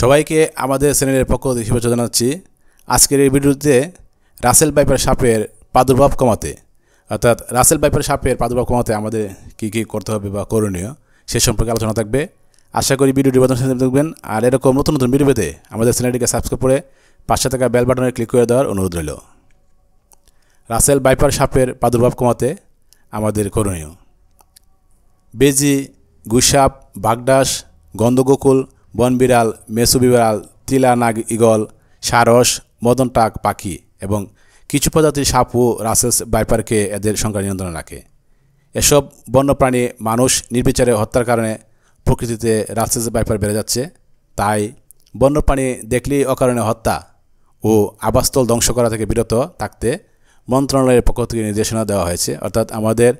সবাইকে আমাদের চ্যানেলের পক্ষ থেকে শুভেচ্ছা জানাচ্ছি আজকের এই ভিডিওতে রাসেল বাইপার সাপের প্রাদুর্ভাব কমাতে অর্থাৎ রাসেল বাইপার সাপের প্রাদুর্ভাব কমাতে আমাদের কি কি করতে হবে বা করণীয় সে সম্পর্কে আলোচনা থাকবে আশা করি ভিডিওটি প্রথম দেখবেন আর এরকম নতুন নতুন ভিডিও পেতে আমাদের চ্যানেলটিকে সাবস্ক্রাইব করে পাশে থাকা বেল বাটনে ক্লিক করে দেওয়ার অনুরোধ রইল রাসেল বাইপার সাপের প্রাদুর্ভাব কমাতে আমাদের করণীয় বেজি গুসাপ বাগডাস গন্ধগোকুল বনবিড়াল মেসু বিড়াল তিলানাগ ইগল সারস মদন টাক পাখি এবং কিছু প্রজাতির সাপু রাসেস বাইপারকে এদের সংখ্যা নিয়ন্ত্রণে রাখে এসব বন্যপ্রাণী মানুষ নির্বিচারে হত্যার কারণে প্রকৃতিতে রাসেস বাইপার বেড়ে যাচ্ছে তাই বন্যপ্রাণী দেখলেই অকারণে হত্যা ও আবাসস্থল ধ্বংস করা থেকে বিরত থাকতে মন্ত্রণালয়ের পক্ষ থেকে নির্দেশনা দেওয়া হয়েছে অর্থাৎ আমাদের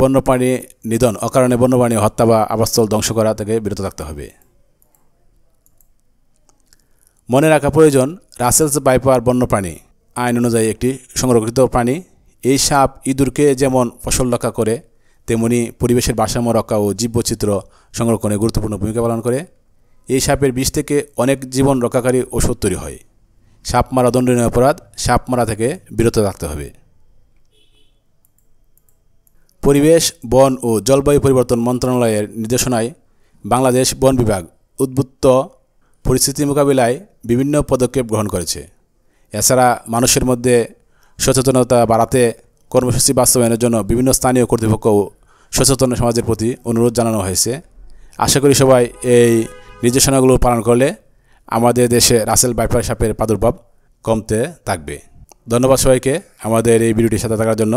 বন্যপ্রাণী নিধন অকারণে বন্যপ্রাণী হত্যা বা আবাসস্থল ধ্বংস করা থেকে বিরত থাকতে হবে মনে রাখা প্রয়োজন রাসেলস বাইপার বন্যপ্রাণী আইন অনুযায়ী একটি সংরক্ষিত প্রাণী এই সাপ ইঁদুরকে যেমন ফসল রক্ষা করে তেমনি পরিবেশের ভারসাম্য রক্ষা ও জীববৈচিত্র্য সংরক্ষণে গুরুত্বপূর্ণ ভূমিকা পালন করে এই সাপের বিষ থেকে অনেক জীবন রক্ষাকারী ওষুধ তৈরি হয় সাপ মারা দণ্ডনীয় অপরাধ সাপ মারা থেকে বিরত থাকতে হবে পরিবেশ বন ও জলবায়ু পরিবর্তন মন্ত্রণালয়ের নির্দেশনায় বাংলাদেশ বন বিভাগ উদ্বুদ্ধ পরিস্থিতি মোকাবিলায় বিভিন্ন পদক্ষেপ গ্রহণ করেছে এছাড়া মানুষের মধ্যে সচেতনতা বাড়াতে কর্মসূচি বাস্তবায়নের জন্য বিভিন্ন স্থানীয় কর্তৃপক্ষও সচেতন সমাজের প্রতি অনুরোধ জানানো হয়েছে আশা করি সবাই এই নির্দেশনাগুলো পালন করলে আমাদের দেশে রাসেল বাইপার সাপের প্রাদুর্ভাব কমতে থাকবে ধন্যবাদ সবাইকে আমাদের এই ভিডিওটির সাথে থাকার জন্য